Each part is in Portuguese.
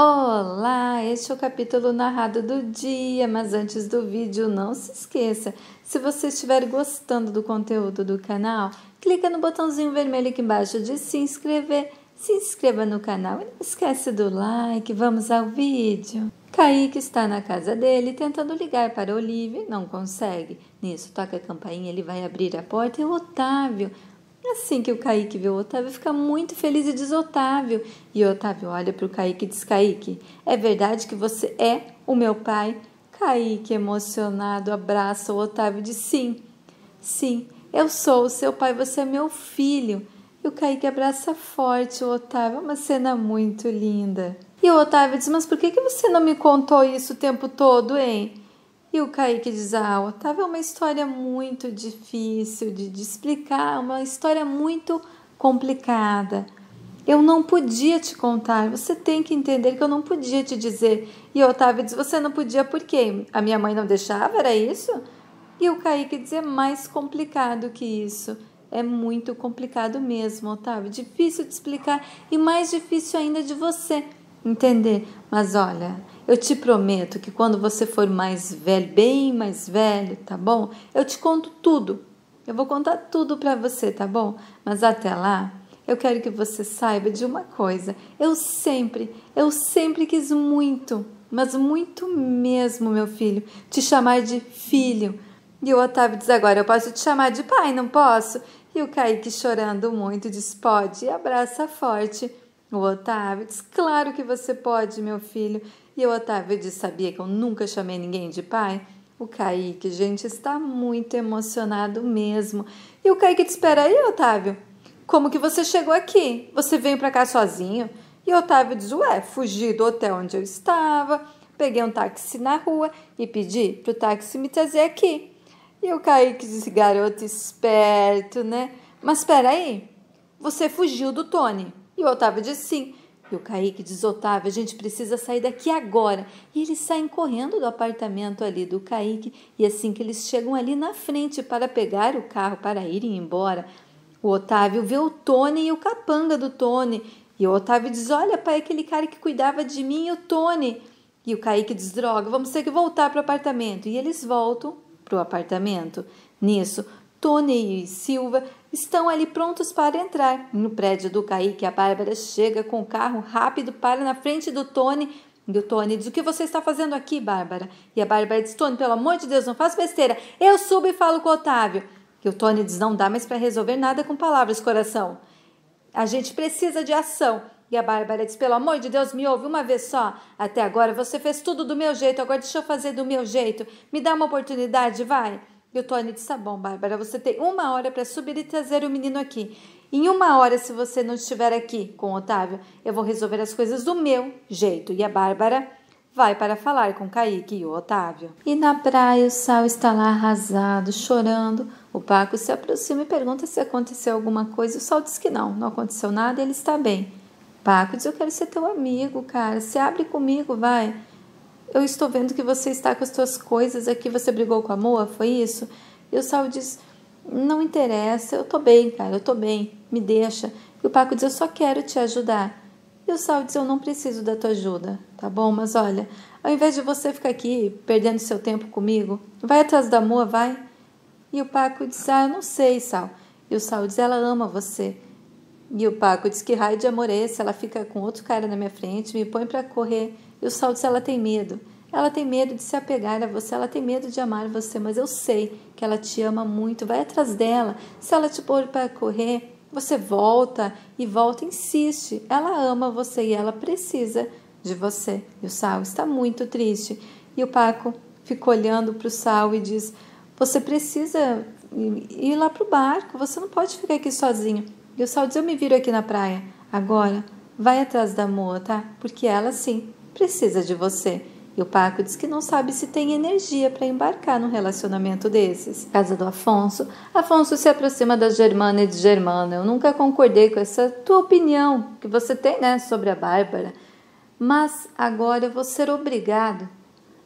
Olá, este é o capítulo narrado do dia, mas antes do vídeo, não se esqueça, se você estiver gostando do conteúdo do canal, clica no botãozinho vermelho aqui embaixo de se inscrever, se inscreva no canal e não esquece do like, vamos ao vídeo. Kaique está na casa dele tentando ligar para Olivia e não consegue. Nisso, toca a campainha, ele vai abrir a porta e o Otávio, Assim que o Kaique vê o Otávio, fica muito feliz e diz Otávio. E Otávio olha para o Kaique e diz: Kaique, é verdade que você é o meu pai? Kaique, emocionado, abraça o Otávio e diz: Sim, sim, eu sou o seu pai, você é meu filho. E o Kaique abraça forte o Otávio, uma cena muito linda. E o Otávio diz: Mas por que, que você não me contou isso o tempo todo, hein? E o Kaique diz: Ah, Otávio, é uma história muito difícil de, de explicar, uma história muito complicada. Eu não podia te contar, você tem que entender que eu não podia te dizer. E Otávio diz: Você não podia por quê? A minha mãe não deixava, era isso? E o Kaique diz: É mais complicado que isso. É muito complicado mesmo, Otávio. Difícil de explicar e mais difícil ainda de você entender. Mas olha, eu te prometo que quando você for mais velho, bem mais velho, tá bom? Eu te conto tudo. Eu vou contar tudo para você, tá bom? Mas até lá, eu quero que você saiba de uma coisa. Eu sempre, eu sempre quis muito, mas muito mesmo, meu filho, te chamar de filho. E o Otávio diz agora: Eu posso te chamar de pai, não posso? E o Kaique, chorando muito, diz: Pode, e abraça forte. O Otávio disse: Claro que você pode, meu filho. E o Otávio disse: Sabia que eu nunca chamei ninguém de pai? O Kaique, gente, está muito emocionado mesmo. E o Kaique te Espera aí, Otávio. Como que você chegou aqui? Você veio para cá sozinho? E Otávio diz: Ué, fugi do hotel onde eu estava, peguei um táxi na rua e pedi pro táxi me trazer aqui. E o Kaique diz, Garoto esperto, né? Mas espera aí, você fugiu do Tony. E o Otávio diz sim. E o Kaique diz: Otávio, a gente precisa sair daqui agora. E eles saem correndo do apartamento ali do Kaique. E assim que eles chegam ali na frente para pegar o carro, para irem embora, o Otávio vê o Tony e o capanga do Tony. E o Otávio diz: Olha, pai, aquele cara que cuidava de mim e o Tony. E o Kaique diz: Droga, vamos ter que voltar para o apartamento. E eles voltam para o apartamento. Nisso, Tony e Silva estão ali prontos para entrar. No prédio do Kaique, a Bárbara chega com o carro rápido, para na frente do Tony. E o Tony diz: O que você está fazendo aqui, Bárbara? E a Bárbara diz: Tony, pelo amor de Deus, não faça besteira. Eu subo e falo com o Otávio. E o Tony diz: Não dá mais para resolver nada com palavras, coração. A gente precisa de ação. E a Bárbara diz: Pelo amor de Deus, me ouve uma vez só. Até agora você fez tudo do meu jeito, agora deixa eu fazer do meu jeito. Me dá uma oportunidade, vai. Tony disse: Tá bom, Bárbara, você tem uma hora para subir e trazer o menino aqui. Em uma hora, se você não estiver aqui com Otávio, eu vou resolver as coisas do meu jeito. E a Bárbara vai para falar com Caíque e o Otávio. E na praia, o sal está lá arrasado, chorando. O Paco se aproxima e pergunta se aconteceu alguma coisa. O sal diz que não, não aconteceu nada e ele está bem. Paco diz: Eu quero ser teu amigo, cara. Se abre comigo, vai. Eu estou vendo que você está com as suas coisas aqui, você brigou com a Moa, foi isso? E o Saul diz: Não interessa, eu tô bem, cara, eu tô bem, me deixa. E o Paco diz: Eu só quero te ajudar. E o Saul diz: Eu não preciso da tua ajuda, tá bom? Mas olha, ao invés de você ficar aqui perdendo seu tempo comigo, vai atrás da Moa, vai. E o Paco diz: Ah, eu não sei, Sal. E o Sal diz: Ela ama você. E o Paco diz: Que raio de amor é esse? Ela fica com outro cara na minha frente, me põe para correr o só diz ela tem medo. Ela tem medo de se apegar a você, ela tem medo de amar você, mas eu sei que ela te ama muito. Vai atrás dela. Se ela te pôr para correr, você volta e volta, insiste. Ela ama você e ela precisa de você. E o Sal está muito triste. E o Paco fica olhando para o Sal e diz: Você precisa ir lá para o barco, você não pode ficar aqui sozinho. E o Sal diz: Eu me viro aqui na praia. Agora, vai atrás da Moa, tá? Porque ela sim precisa de você. E o Paco diz que não sabe se tem energia para embarcar num relacionamento desses. Casa do Afonso. Afonso se aproxima da Germana e de Germana. Eu nunca concordei com essa tua opinião que você tem, né, sobre a Bárbara. Mas agora eu vou ser obrigado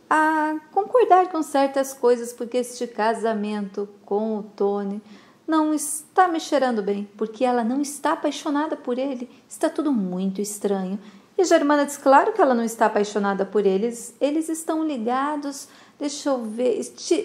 a concordar com certas coisas porque este casamento com o Tony não está me cheirando bem, porque ela não está apaixonada por ele. Está tudo muito estranho. E Germana diz: claro que ela não está apaixonada por eles, eles estão ligados. Deixa eu ver.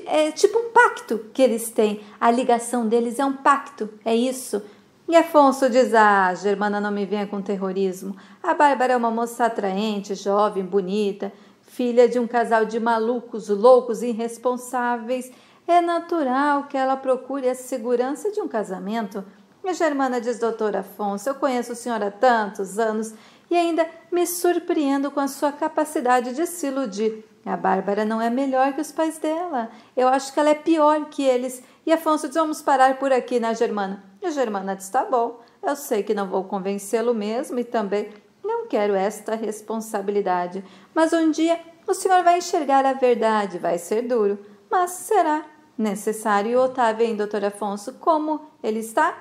É tipo um pacto que eles têm. A ligação deles é um pacto, é isso. E Afonso diz: Ah, Germana, não me venha com terrorismo. A Bárbara é uma moça atraente, jovem, bonita, filha de um casal de malucos, loucos, irresponsáveis. É natural que ela procure a segurança de um casamento. E Germana diz: Doutor Afonso, eu conheço o senhor há tantos anos e ainda me surpreendo com a sua capacidade de se iludir. A Bárbara não é melhor que os pais dela. Eu acho que ela é pior que eles. E Afonso diz: vamos parar por aqui, né, Germana? E Germana diz: tá bom. Eu sei que não vou convencê-lo mesmo e também não quero esta responsabilidade. Mas um dia o senhor vai enxergar a verdade. Vai ser duro, mas será necessário. E o Otávio, hein, doutor Afonso, como ele está?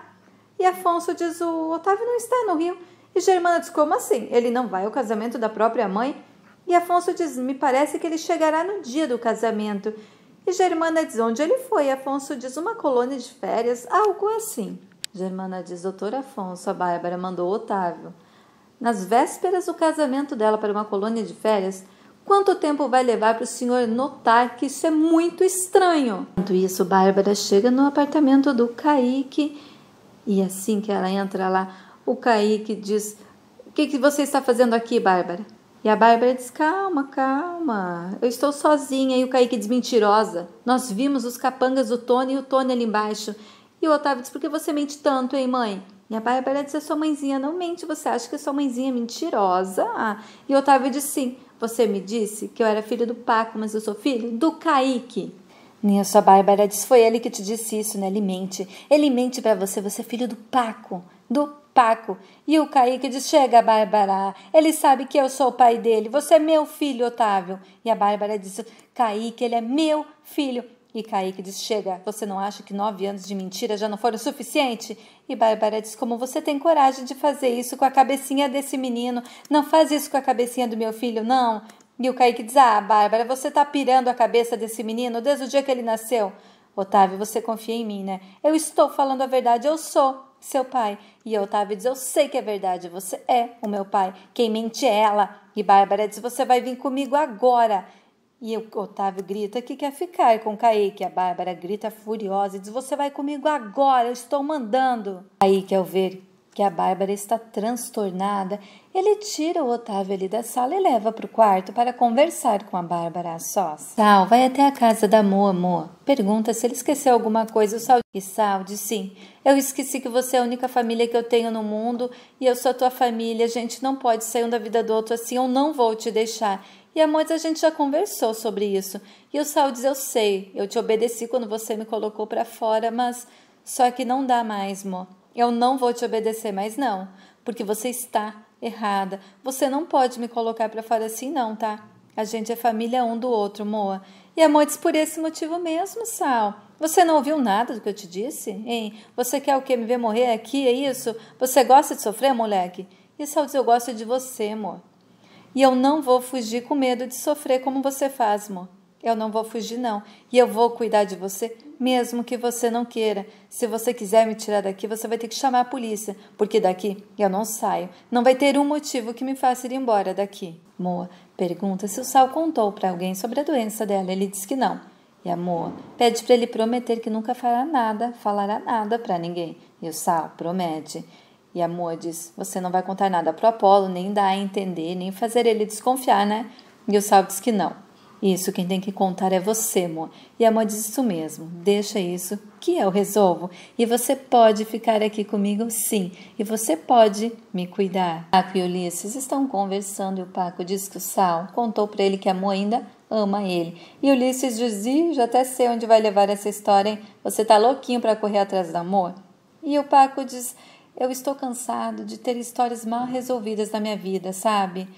E Afonso diz: o Otávio não está no Rio. E Germana diz: Como assim? Ele não vai ao casamento da própria mãe? E Afonso diz: Me parece que ele chegará no dia do casamento. E Germana diz: Onde ele foi? Afonso diz: Uma colônia de férias, algo assim. Germana diz: Doutor Afonso, a Bárbara mandou Otávio. Nas vésperas do casamento dela para uma colônia de férias, Quanto tempo vai levar para o senhor notar que isso é muito estranho? Enquanto isso, Bárbara chega no apartamento do Caíque e assim que ela entra lá, o Kaique diz: O que, que você está fazendo aqui, Bárbara? E a Bárbara diz: Calma, calma, eu estou sozinha. E o Kaique diz: Mentirosa, nós vimos os capangas do Tony e o Tony ali embaixo. E o Otávio diz: Por que você mente tanto, hein, mãe? E a Bárbara diz: A sua mãezinha não mente, você acha que a sua mãezinha é mentirosa? E o Otávio diz: Sim, você me disse que eu era filho do Paco, mas eu sou filho do Kaique. Nisso a Bárbara diz: Foi ele que te disse isso, né? Ele mente. Ele mente para você, você é filho do Paco, do Paco. E o Kaique diz: Chega, Bárbara, ele sabe que eu sou o pai dele, você é meu filho, Otávio. E a Bárbara diz: Kaique, ele é meu filho. E Kaique diz: Chega, você não acha que nove anos de mentira já não foram suficiente? E Bárbara diz: Como você tem coragem de fazer isso com a cabecinha desse menino? Não faz isso com a cabecinha do meu filho, não. E o Kaique diz: Ah, Bárbara, você tá pirando a cabeça desse menino desde o dia que ele nasceu. Otávio, você confia em mim, né? Eu estou falando a verdade, eu sou seu pai. E Otávio diz: Eu sei que é verdade, você é o meu pai. Quem mente é ela. E Bárbara diz: Você vai vir comigo agora. E o Otávio grita que quer ficar com Kaique. A Bárbara grita furiosa e diz: Você vai comigo agora, eu estou mandando. Kaique, ao ver que a Bárbara está transtornada, ele tira o Otávio ali da sala e leva para o quarto para conversar com a Bárbara a sós. Sal vai até a casa da Moa, Moa. Pergunta se ele esqueceu alguma coisa. O Sal diz, Sal diz sim. Eu esqueci que você é a única família que eu tenho no mundo e eu sou a tua família. A gente não pode sair um da vida do outro assim. Eu não vou te deixar. E a Mois a gente já conversou sobre isso. E o Sal diz, eu sei. Eu te obedeci quando você me colocou para fora, mas só que não dá mais, Moa eu não vou te obedecer mais não, porque você está errada. Você não pode me colocar para fora assim não, tá? A gente é família um do outro, Moa. E amores, é por esse motivo mesmo, Sal. Você não ouviu nada do que eu te disse? Hein? Você quer o quê? Me ver morrer aqui? É isso? Você gosta de sofrer, moleque? E Sal diz, eu gosto de você, Moa. E eu não vou fugir com medo de sofrer como você faz, Moa. Eu não vou fugir, não. E eu vou cuidar de você, mesmo que você não queira. Se você quiser me tirar daqui, você vai ter que chamar a polícia, porque daqui eu não saio. Não vai ter um motivo que me faça ir embora daqui. Moa pergunta se o Sal contou para alguém sobre a doença dela. Ele diz que não. E a Moa pede para ele prometer que nunca fará nada, falará nada para ninguém. E o Sal promete. E a Moa diz: Você não vai contar nada pro Apolo, nem dar a entender, nem fazer ele desconfiar, né? E o Sal diz que não. Isso quem tem que contar é você, amor. E a amor diz isso mesmo. Deixa isso que eu resolvo. E você pode ficar aqui comigo, sim. E você pode me cuidar. Paco e Ulisses estão conversando e o Paco diz que o Sal contou para ele que a Mo ainda ama ele. E Ulisses diz: já até sei onde vai levar essa história, hein? Você tá louquinho para correr atrás da Mo? E o Paco diz: Eu estou cansado de ter histórias mal resolvidas na minha vida, sabe?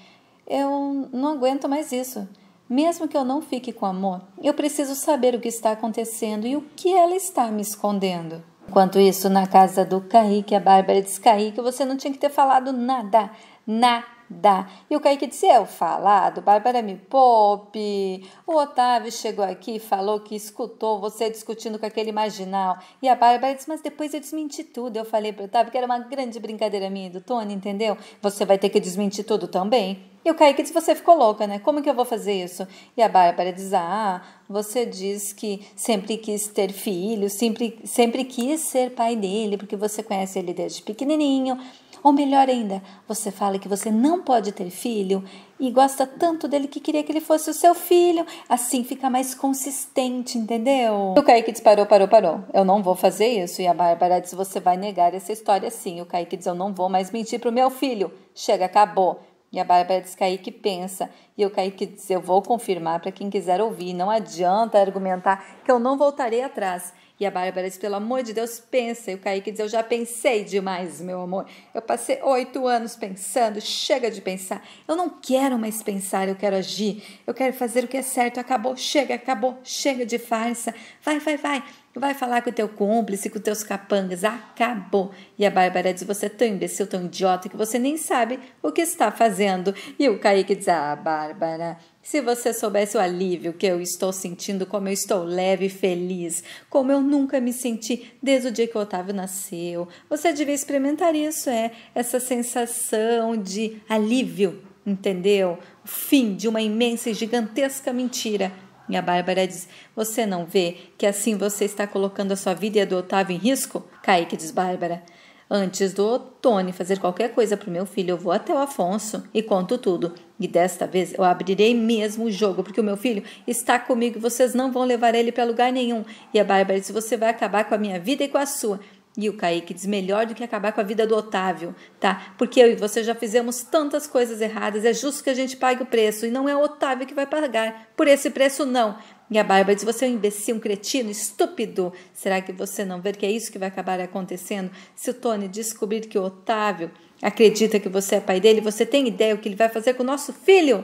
Eu não aguento mais isso. Mesmo que eu não fique com amor, eu preciso saber o que está acontecendo e o que ela está me escondendo. Enquanto isso, na casa do Kaique, a Bárbara diz: Kaique, você não tinha que ter falado nada, nada dá. E o Kaique disse: Eu é, falado, Bárbara me poupe. O Otávio chegou aqui e falou que escutou você discutindo com aquele marginal. E a Bárbara disse: Mas depois eu desmenti tudo. Eu falei o Otávio que era uma grande brincadeira minha e do Tony, entendeu? Você vai ter que desmentir tudo também. E o Kaique disse: Você ficou louca, né? Como que eu vou fazer isso? E a Bárbara diz: Ah, você diz que sempre quis ter filho, sempre, sempre quis ser pai dele, porque você conhece ele desde pequenininho. Ou melhor ainda, você fala que você não pode ter filho e gosta tanto dele que queria que ele fosse o seu filho. Assim fica mais consistente, entendeu? O Kaique disparou, parou, parou. Eu não vou fazer isso. E a Bárbara disse: Você vai negar essa história sim. O Kaique diz: Eu não vou mais mentir pro meu filho. Chega, acabou. E a Bárbara diz: Kaique pensa. E o Kaique diz: Eu vou confirmar para quem quiser ouvir. Não adianta argumentar que eu não voltarei atrás. E a Bárbara diz: pelo amor de Deus, pensa. E o Kaique diz: eu já pensei demais, meu amor. Eu passei oito anos pensando, chega de pensar. Eu não quero mais pensar, eu quero agir. Eu quero fazer o que é certo. Acabou, chega, acabou, chega de farsa. Vai, vai, vai. Vai falar com o teu cúmplice, com os teus capangas. Acabou. E a Bárbara diz: Você é tão imbecil, tão idiota que você nem sabe o que está fazendo. E o Kaique diz: Ah, Bárbara, se você soubesse o alívio que eu estou sentindo, como eu estou leve e feliz, como eu nunca me senti desde o dia que o Otávio nasceu. Você devia experimentar isso, é essa sensação de alívio, entendeu? O fim de uma imensa e gigantesca mentira. E a Bárbara diz: Você não vê que assim você está colocando a sua vida e a do Otávio em risco? Kaique diz Bárbara. Antes do Tony fazer qualquer coisa para o meu filho, eu vou até o Afonso e conto tudo. E desta vez eu abrirei mesmo o jogo, porque o meu filho está comigo e vocês não vão levar ele para lugar nenhum. E a Bárbara disse: Você vai acabar com a minha vida e com a sua. E o Kaique diz: melhor do que acabar com a vida do Otávio, tá? Porque eu e você já fizemos tantas coisas erradas, é justo que a gente pague o preço, e não é o Otávio que vai pagar por esse preço, não. E a Bárbara diz: Você é um imbecil, um cretino, estúpido. Será que você não vê que é isso que vai acabar acontecendo? Se o Tony descobrir que o Otávio acredita que você é pai dele, você tem ideia o que ele vai fazer com o nosso filho?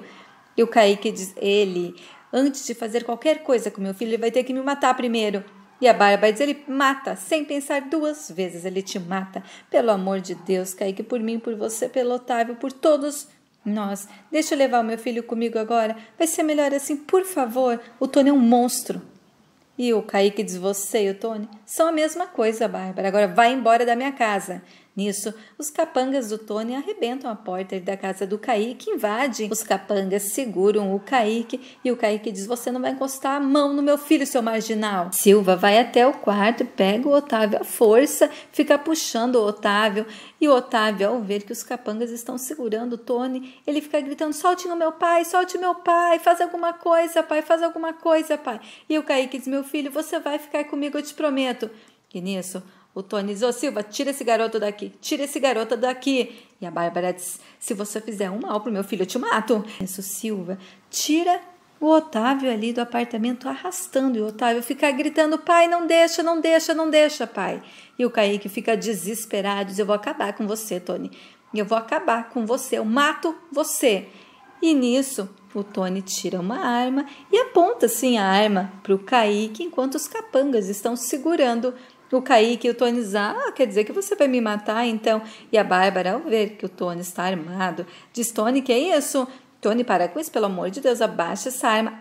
E o Kaique diz: Ele, antes de fazer qualquer coisa com meu filho, ele vai ter que me matar primeiro. E a Bárbara diz: Ele mata, sem pensar duas vezes, ele te mata. Pelo amor de Deus, Kaique, por mim, por você, pelo Otávio, por todos nós, deixa eu levar o meu filho comigo agora. Vai ser melhor assim, por favor. O Tony é um monstro. E o Kaique diz: Você e o Tony são a mesma coisa, Bárbara. Agora vai embora da minha casa. Nisso, os capangas do Tony arrebentam a porta da casa do Kaique, invadem. Os capangas seguram o Kaique e o Kaique diz: Você não vai encostar a mão no meu filho, seu marginal. Silva vai até o quarto, pega o Otávio à força, fica puxando o Otávio. E o Otávio, ao ver que os capangas estão segurando o Tony, ele fica gritando: Solte meu pai, solte meu pai, faz alguma coisa, pai, faz alguma coisa, pai. E o Kaique diz: Meu filho, você vai ficar comigo, eu te prometo. E nisso, o Tony diz: Ô oh, Silva, tira esse garoto daqui, tira esse garoto daqui. E a Bárbara diz: Se você fizer um mal pro meu filho, eu te mato. Isso, Silva, tira o Otávio ali do apartamento arrastando e o Otávio fica gritando: Pai, não deixa, não deixa, não deixa, pai. E o Kaique fica desesperado: diz, Eu vou acabar com você, Tony. Eu vou acabar com você, eu mato você. E nisso, o Tony tira uma arma e aponta assim a arma pro Kaique enquanto os capangas estão segurando o Kaique e o Tony dizem, ah, quer dizer que você vai me matar então? E a Bárbara, ao ver que o Tony está armado, diz, Tony, que é isso? Tony, para com isso, pelo amor de Deus, abaixa essa arma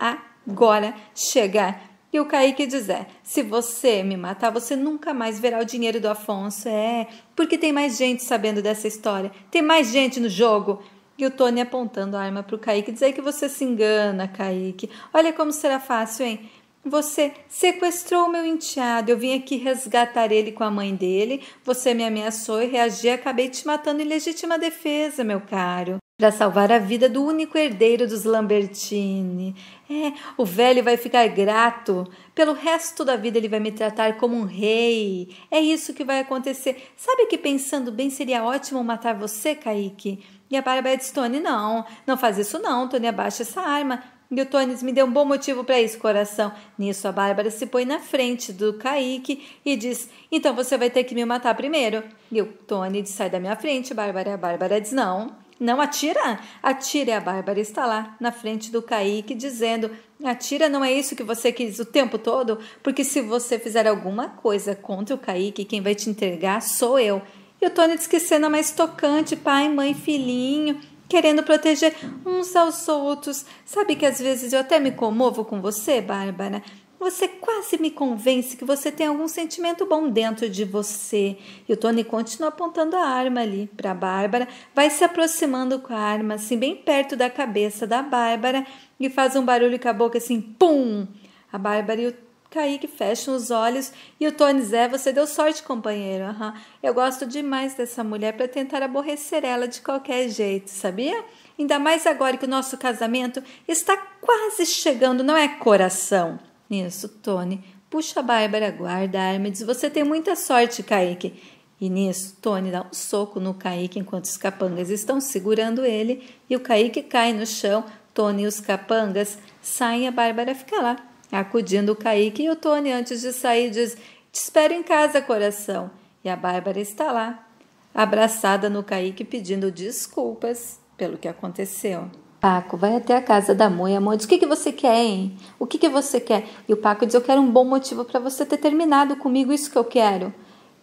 agora, chega. E o Kaique diz, é, se você me matar, você nunca mais verá o dinheiro do Afonso, é, porque tem mais gente sabendo dessa história, tem mais gente no jogo. E o Tony apontando a arma para o Kaique, aí que você se engana, Kaique. Olha como será fácil, hein? Você sequestrou meu enteado, eu vim aqui resgatar ele com a mãe dele. Você me ameaçou e reagi, acabei te matando em legítima defesa, meu caro, para salvar a vida do único herdeiro dos Lambertini. É, o velho vai ficar grato. Pelo resto da vida ele vai me tratar como um rei. É isso que vai acontecer. Sabe que pensando bem seria ótimo matar você, Kaique? E a Bárbara Stone, não, não faz isso não, Tony, abaixa essa arma. Guiltones me deu um bom motivo para isso, coração. Nisso a Bárbara se põe na frente do Kaique e diz: Então você vai ter que me matar primeiro. Guiltones sai da minha frente, Bárbara. A Bárbara diz: Não, não atira! Atire! A Bárbara está lá na frente do Kaique dizendo: Atira não é isso que você quis o tempo todo, porque se você fizer alguma coisa contra o Kaique, quem vai te entregar sou eu. E o Tony diz que cena mais tocante, pai, mãe, filhinho querendo proteger uns aos outros. Sabe que às vezes eu até me comovo com você, Bárbara? Você quase me convence que você tem algum sentimento bom dentro de você. E o Tony continua apontando a arma ali para a Bárbara, vai se aproximando com a arma, assim, bem perto da cabeça da Bárbara, e faz um barulho com a boca assim, pum! A Bárbara e o Kaique fecha os olhos e o Tony Zé, você deu sorte, companheiro. Uhum. Eu gosto demais dessa mulher para tentar aborrecer ela de qualquer jeito, sabia? Ainda mais agora que o nosso casamento está quase chegando, não é coração? Nisso, Tony puxa a Bárbara, guarda a arma e diz: Você tem muita sorte, Kaique. E nisso, Tony dá um soco no Kaique enquanto os capangas estão segurando ele e o Kaique cai no chão. Tony e os capangas saem, a Bárbara fica lá Acudindo o Caíque e o Tony, antes de sair, diz: Te espero em casa, coração. E a Bárbara está lá, abraçada no Caíque, pedindo desculpas pelo que aconteceu. Paco, vai até a casa da mãe, amor. Diz, o que, que você quer, hein? O que, que você quer? E o Paco diz, eu quero um bom motivo para você ter terminado comigo, isso que eu quero.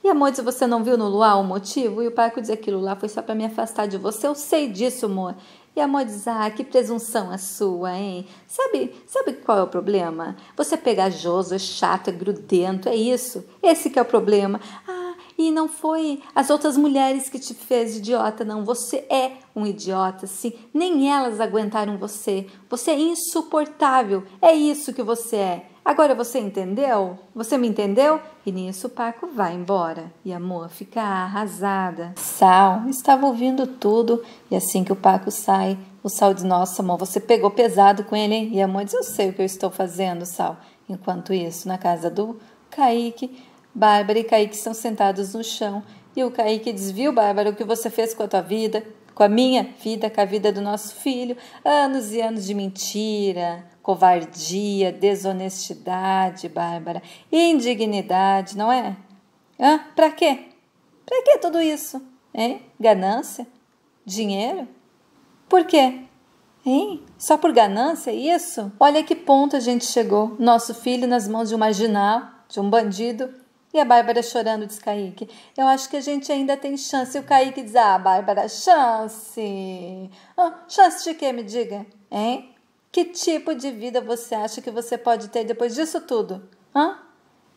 E mãe diz, você não viu no luar o motivo? E o Paco diz, aquilo lá foi só para me afastar de você. Eu sei disso, amor. E Amodizar, que presunção a sua, hein? Sabe, sabe qual é o problema? Você é pegajoso, é chato, é grudento, é isso. Esse que é o problema. Ah, e não foi as outras mulheres que te fez idiota, não. Você é um idiota, sim. Nem elas aguentaram você. Você é insuportável. É isso que você é. Agora você entendeu? Você me entendeu? E nisso o Paco vai embora e a Moa fica arrasada. Sal estava ouvindo tudo e assim que o Paco sai, o Sal diz: Nossa, Moa, você pegou pesado com ele, hein? E a Moa diz: Eu sei o que eu estou fazendo, Sal. Enquanto isso, na casa do Kaique, Bárbara e Kaique estão sentados no chão e o Kaique diz: Viu, Bárbara, o que você fez com a tua vida? Com a minha vida, com a vida do nosso filho? Anos e anos de mentira, covardia, desonestidade, Bárbara, indignidade, não é? Hã? Pra quê? Pra que tudo isso? Hein? Ganância? Dinheiro? Por quê? Hein? Só por ganância é isso? Olha que ponto a gente chegou. Nosso filho nas mãos de um marginal, de um bandido, e a Bárbara chorando diz Kaique: Eu acho que a gente ainda tem chance. E o Kaique diz: Ah, Bárbara, chance! Ah, chance de quê? Me diga, hein? Que tipo de vida você acha que você pode ter depois disso tudo? Hã?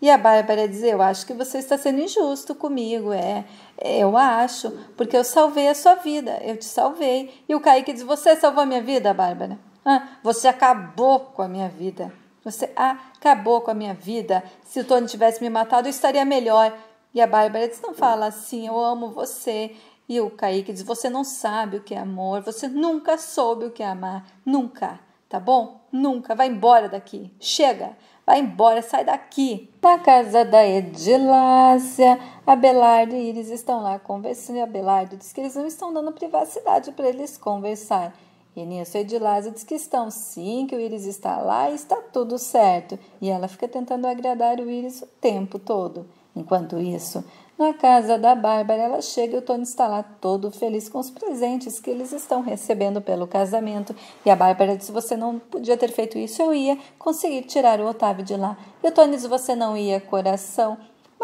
E a Bárbara diz: Eu acho que você está sendo injusto comigo. É, eu acho, porque eu salvei a sua vida, eu te salvei. E o Kaique diz: Você salvou a minha vida, Bárbara? Hã? Você acabou com a minha vida. Você acabou com a minha vida. Se o Tony tivesse me matado, eu estaria melhor. E a Bárbara diz: Não fala assim, eu amo você. E o Kaique diz: Você não sabe o que é amor, você nunca soube o que é amar. Nunca, tá bom? Nunca. Vai embora daqui. Chega. Vai embora, sai daqui. Na casa da Edilácia, Abelardo e Iris estão lá conversando. E Abelardo diz que eles não estão dando privacidade para eles conversarem. E nisso Edilaza diz que estão sim, que o Íris está lá e está tudo certo. E ela fica tentando agradar o Íris o tempo todo. Enquanto isso, na casa da Bárbara, ela chega e o Tony está lá todo feliz com os presentes que eles estão recebendo pelo casamento. E a Bárbara diz: Você não podia ter feito isso, eu ia conseguir tirar o Otávio de lá. E o Tony diz: Você não ia, coração.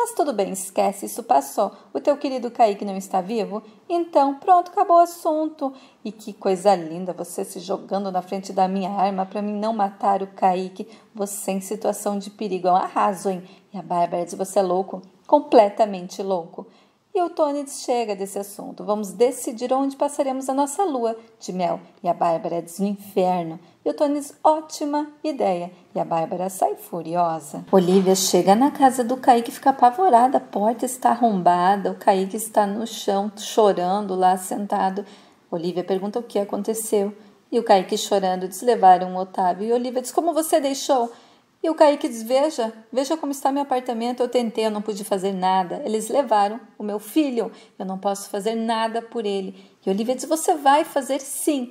Mas tudo bem, esquece, isso passou. O teu querido Kaique não está vivo? Então, pronto, acabou o assunto. E que coisa linda você se jogando na frente da minha arma para mim não matar o Kaique. Você em situação de perigo. É um arraso, hein? E a Bárbara diz: você é louco? Completamente louco. E o Tony chega desse assunto. Vamos decidir onde passaremos a nossa lua de mel. E a Bárbara diz no inferno. E o Tony diz, ótima ideia. E a Bárbara sai furiosa. Olivia chega na casa do Kaique e fica apavorada. A porta está arrombada. O Kaique está no chão, chorando lá, sentado. Olivia pergunta o que aconteceu. E o Kaique chorando diz, levaram o Otávio. E Olivia diz, como você deixou? E o Kaique diz: Veja, veja como está meu apartamento. Eu tentei, eu não pude fazer nada. Eles levaram o meu filho, eu não posso fazer nada por ele. E Olivia diz: Você vai fazer sim.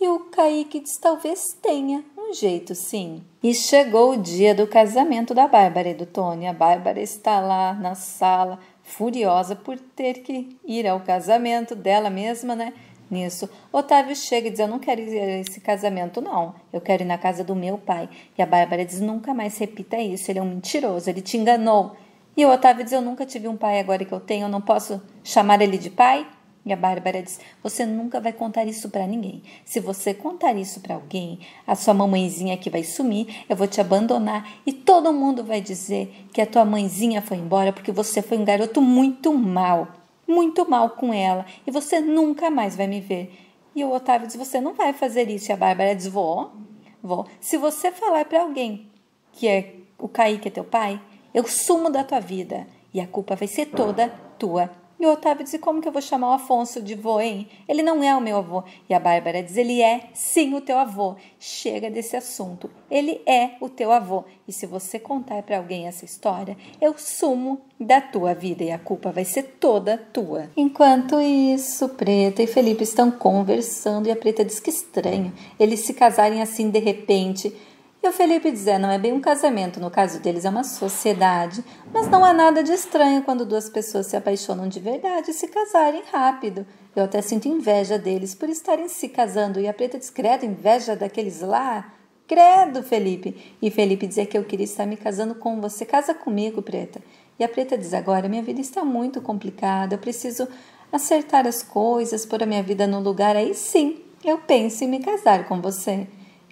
E o Kaique diz: Talvez tenha um jeito, sim. E chegou o dia do casamento da Bárbara e do Tony. A Bárbara está lá na sala, furiosa por ter que ir ao casamento dela mesma, né? Nisso, Otávio chega e diz: Eu não quero ir a esse casamento, não. Eu quero ir na casa do meu pai. E a Bárbara diz: Nunca mais repita isso. Ele é um mentiroso, ele te enganou. E o Otávio diz: Eu nunca tive um pai agora que eu tenho, eu não posso chamar ele de pai? E a Bárbara diz: Você nunca vai contar isso para ninguém. Se você contar isso para alguém, a sua mamãezinha que vai sumir, eu vou te abandonar e todo mundo vai dizer que a tua mãezinha foi embora porque você foi um garoto muito mal muito mal com ela e você nunca mais vai me ver. E o Otávio diz: Você não vai fazer isso. E a Bárbara diz: Vó, vó, se você falar para alguém que é o Kaique é teu pai, eu sumo da tua vida e a culpa vai ser toda tua. E o Otávio diz: Como que eu vou chamar o Afonso de vô, hein? Ele não é o meu avô. E a Bárbara diz: Ele é sim o teu avô. Chega desse assunto. Ele é o teu avô. E se você contar para alguém essa história, eu sumo da tua vida e a culpa vai ser toda tua. Enquanto isso, Preta e Felipe estão conversando e a Preta diz que estranho eles se casarem assim de repente. E o Felipe dizer, não é bem um casamento, no caso deles é uma sociedade, mas não há nada de estranho quando duas pessoas se apaixonam de verdade e se casarem rápido. Eu até sinto inveja deles por estarem se casando e a preta discreta inveja daqueles lá. Credo, Felipe! E Felipe dizer que eu queria estar me casando com você. Casa comigo, preta. E a preta diz agora: minha vida está muito complicada, eu preciso acertar as coisas, pôr a minha vida no lugar, aí sim eu penso em me casar com você.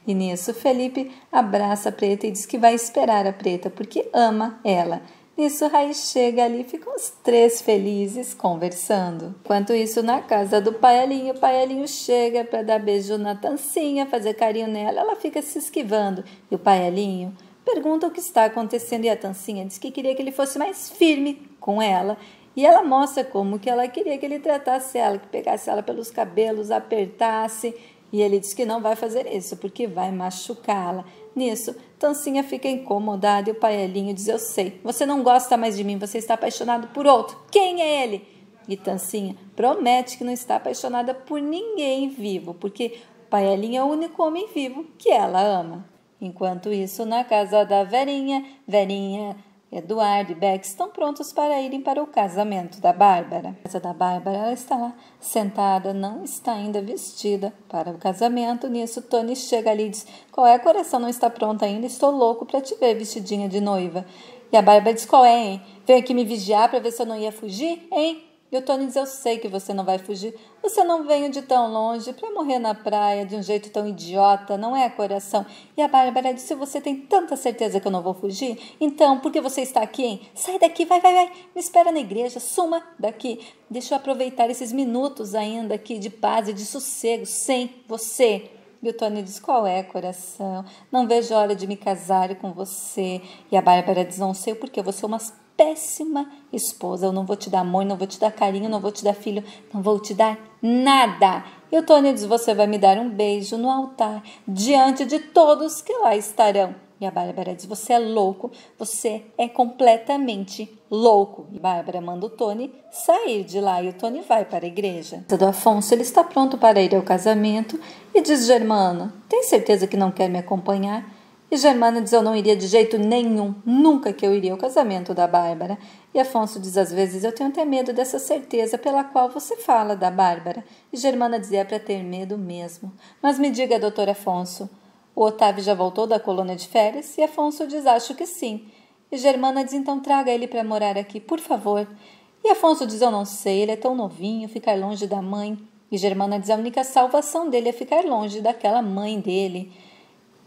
E nisso, Felipe abraça a Preta e diz que vai esperar a Preta porque ama ela. Nisso, Raiz chega ali e ficam os três felizes conversando. Enquanto isso, na casa do Paelinho, o Paelinho chega para dar beijo na Tancinha, fazer carinho nela, ela fica se esquivando. E o Paelinho pergunta o que está acontecendo e a Tancinha diz que queria que ele fosse mais firme com ela e ela mostra como que ela queria que ele tratasse ela, que pegasse ela pelos cabelos, apertasse e ele diz que não vai fazer isso, porque vai machucá-la. Nisso, Tancinha fica incomodada e o paelinho diz: Eu sei, você não gosta mais de mim, você está apaixonado por outro. Quem é ele? E Tancinha promete que não está apaixonada por ninguém vivo, porque paelinho é o único homem vivo que ela ama. Enquanto isso, na casa da Verinha, Verinha Eduardo e Beck estão prontos para irem para o casamento da Bárbara. A casa da Bárbara ela está lá, sentada, não está ainda vestida para o casamento. Nisso, Tony chega ali e diz: Qual é, coração? Não está pronta ainda? Estou louco para te ver vestidinha de noiva. E a Bárbara diz: Qual é, hein? Veio aqui me vigiar para ver se eu não ia fugir, hein? E o Tony diz: Eu sei que você não vai fugir. Você não veio de tão longe para morrer na praia de um jeito tão idiota, não é, coração? E a Bárbara disse: Você tem tanta certeza que eu não vou fugir? Então, por que você está aqui, hein? Sai daqui, vai, vai, vai. Me espera na igreja, suma daqui. Deixa eu aproveitar esses minutos ainda aqui de paz e de sossego sem você. E o Tony diz: Qual é, coração? Não vejo a hora de me casar com você. E a Bárbara diz: Não sei porque você é uma péssima esposa. Eu não vou te dar amor, não vou te dar carinho, não vou te dar filho, não vou te dar nada. E o Tony diz: Você vai me dar um beijo no altar, diante de todos que lá estarão. E a Bárbara diz: Você é louco, você é completamente louco. E Bárbara manda o Tony sair de lá e o Tony vai para a igreja. Do Afonso, ele está pronto para ir ao casamento e diz: Germano, tem certeza que não quer me acompanhar? E Germana diz: Eu não iria de jeito nenhum, nunca que eu iria ao casamento da Bárbara. E Afonso diz: Às vezes eu tenho até medo dessa certeza pela qual você fala da Bárbara. E Germana diz: É para ter medo mesmo. Mas me diga, doutor Afonso, o Otávio já voltou da colônia de férias? E Afonso diz: Acho que sim. E Germana diz: Então traga ele para morar aqui, por favor. E Afonso diz: Eu não sei, ele é tão novinho, ficar longe da mãe. E Germana diz: A única salvação dele é ficar longe daquela mãe dele.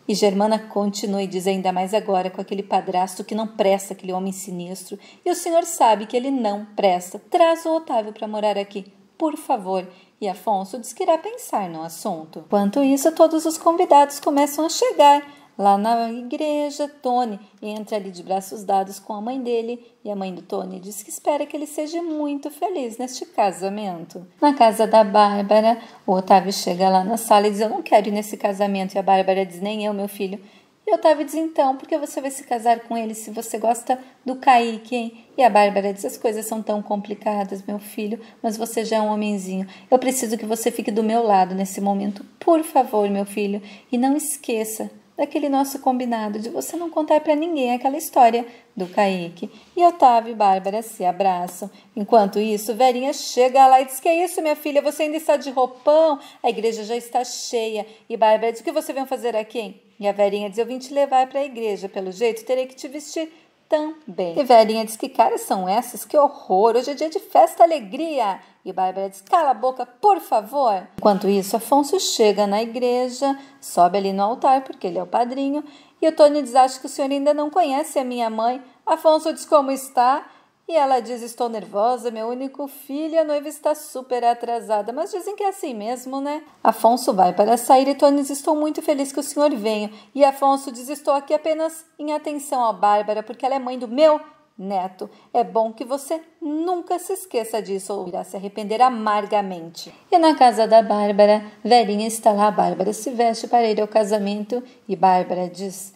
E Germana continua e diz ainda mais agora com aquele padrasto que não presta, aquele homem sinistro. E o senhor sabe que ele não presta. Traz o Otávio para morar aqui, por favor. E Afonso diz que irá pensar no assunto. Enquanto isso, todos os convidados começam a chegar lá na igreja, Tony entra ali de braços dados com a mãe dele e a mãe do Tony diz que espera que ele seja muito feliz neste casamento. Na casa da Bárbara, o Otávio chega lá na sala e diz: Eu não quero ir nesse casamento. E a Bárbara diz: Nem eu, meu filho. E Otávio diz: Então, por que você vai se casar com ele se você gosta do Kaique, hein? E a Bárbara diz: As coisas são tão complicadas, meu filho, mas você já é um homenzinho. Eu preciso que você fique do meu lado nesse momento, por favor, meu filho. E não esqueça daquele nosso combinado de você não contar para ninguém aquela história do Kaique. E Otávio e Bárbara se abraçam. Enquanto isso, Verinha chega lá e diz: Que é isso, minha filha? Você ainda está de roupão? A igreja já está cheia. E Bárbara diz: O que você vem fazer aqui? E a Verinha diz: Eu vim te levar para a igreja. Pelo jeito, terei que te vestir também. E Velhinha diz que caras são essas, que horror! Hoje é dia de festa alegria! E Bárbara diz: cala a boca, por favor! Enquanto isso, Afonso chega na igreja, sobe ali no altar, porque ele é o padrinho, e o Tony diz: acho que o senhor ainda não conhece a minha mãe. Afonso diz: como está? E ela diz: Estou nervosa, meu único filho, a noiva está super atrasada. Mas dizem que é assim mesmo, né? Afonso vai para sair e Tony diz: Estou muito feliz que o senhor venha. E Afonso diz: Estou aqui apenas em atenção à Bárbara, porque ela é mãe do meu neto. É bom que você nunca se esqueça disso ou irá se arrepender amargamente. E na casa da Bárbara, Verinha está lá. Bárbara se veste para ir ao casamento e Bárbara diz: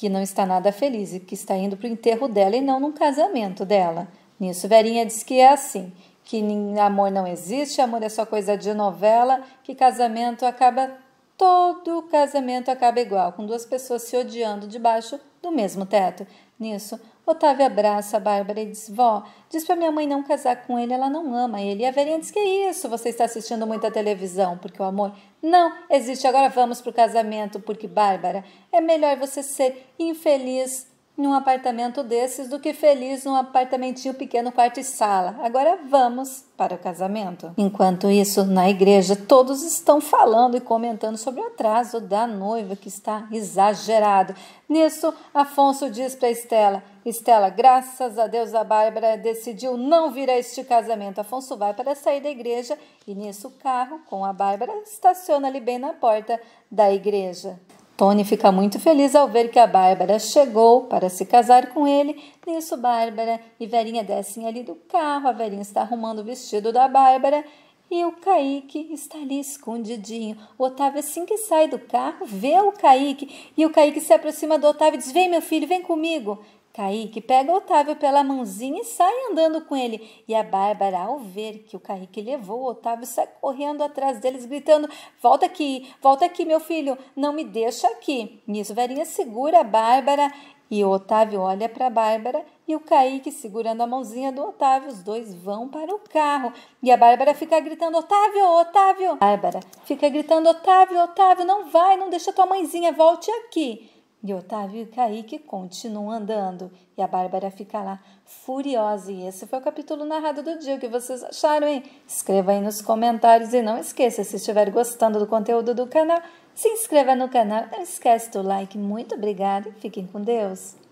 que não está nada feliz e que está indo para o enterro dela e não num casamento dela. Nisso, Verinha diz que é assim, que amor não existe, amor é só coisa de novela, que casamento acaba todo casamento acaba igual, com duas pessoas se odiando debaixo do mesmo teto. Nisso, Otávio abraça a Bárbara e diz: Vó, diz pra minha mãe não casar com ele, ela não ama ele. E a Verinha diz: Que isso, você está assistindo muita televisão, porque o amor não existe. Agora vamos pro casamento, porque, Bárbara, é melhor você ser infeliz num apartamento desses do que feliz num apartamentinho pequeno, quarto e sala. Agora vamos para o casamento. Enquanto isso, na igreja, todos estão falando e comentando sobre o atraso da noiva que está exagerado. Nisso, Afonso diz para Estela: Estela, graças a Deus a Bárbara decidiu não vir a este casamento. Afonso vai para sair da igreja e nisso o carro com a Bárbara estaciona ali bem na porta da igreja. Tony fica muito feliz ao ver que a Bárbara chegou para se casar com ele. Nisso, Bárbara e Verinha descem ali do carro. A Verinha está arrumando o vestido da Bárbara e o Kaique está ali escondidinho. O Otávio, assim que sai do carro, vê o Kaique e o Kaique se aproxima do Otávio e diz: Vem, meu filho, vem comigo. Kaique pega Otávio pela mãozinha e sai andando com ele. E a Bárbara, ao ver que o Kaique levou Otávio, sai correndo atrás deles, gritando: Volta aqui, volta aqui, meu filho, não me deixa aqui. Nisso, Verinha segura a Bárbara e o Otávio olha para a Bárbara e o Kaique segurando a mãozinha do Otávio. Os dois vão para o carro e a Bárbara fica gritando: Otávio, Otávio! Bárbara fica gritando: Otávio, Otávio, não vai, não deixa tua mãezinha, volte aqui. E Otávio e Kaique continuam andando e a Bárbara fica lá furiosa. E esse foi o capítulo narrado do dia. O que vocês acharam, hein? Escreva aí nos comentários e não esqueça, se estiver gostando do conteúdo do canal, se inscreva no canal. Não esquece do like. Muito obrigada e fiquem com Deus.